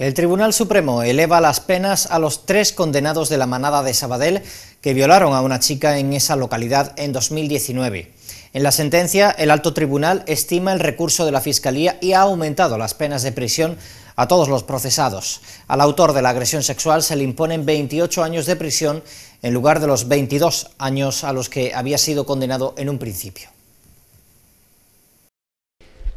El Tribunal Supremo eleva las penas a los tres condenados de la manada de Sabadell que violaron a una chica en esa localidad en 2019. En la sentencia, el alto tribunal estima el recurso de la Fiscalía y ha aumentado las penas de prisión a todos los procesados. Al autor de la agresión sexual se le imponen 28 años de prisión en lugar de los 22 años a los que había sido condenado en un principio.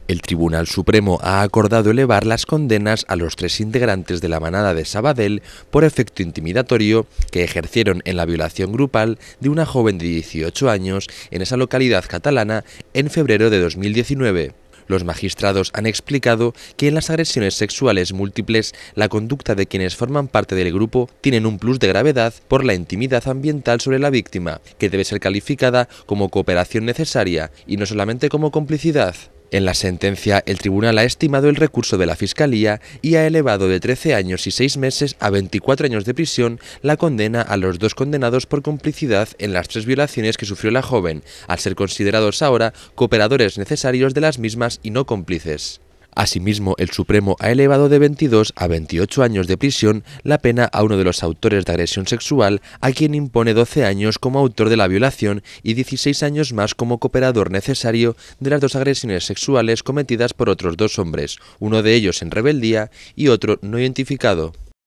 El Tribunal Supremo ha acordado elevar las condenas a los tres integrantes de la manada de Sabadell por efecto intimidatorio que ejercieron en la violación grupal de una joven de 18 años en esa localidad catalana en febrero de 2019. Los magistrados han explicado que en las agresiones sexuales múltiples la conducta de quienes forman parte del grupo tienen un plus de gravedad por la intimidad ambiental sobre la víctima, que debe ser calificada como cooperación necesaria y no solamente como complicidad. En la sentencia, el tribunal ha estimado el recurso de la Fiscalía y ha elevado de 13 años y 6 meses a 24 años de prisión la condena a los dos condenados por complicidad en las tres violaciones que sufrió la joven, al ser considerados ahora cooperadores necesarios de las mismas y no cómplices. Asimismo, el Supremo ha elevado de 22 a 28 años de prisión la pena a uno de los autores de agresión sexual, a quien impone 12 años como autor de la violación y 16 años más como cooperador necesario de las dos agresiones sexuales cometidas por otros dos hombres, uno de ellos en rebeldía y otro no identificado.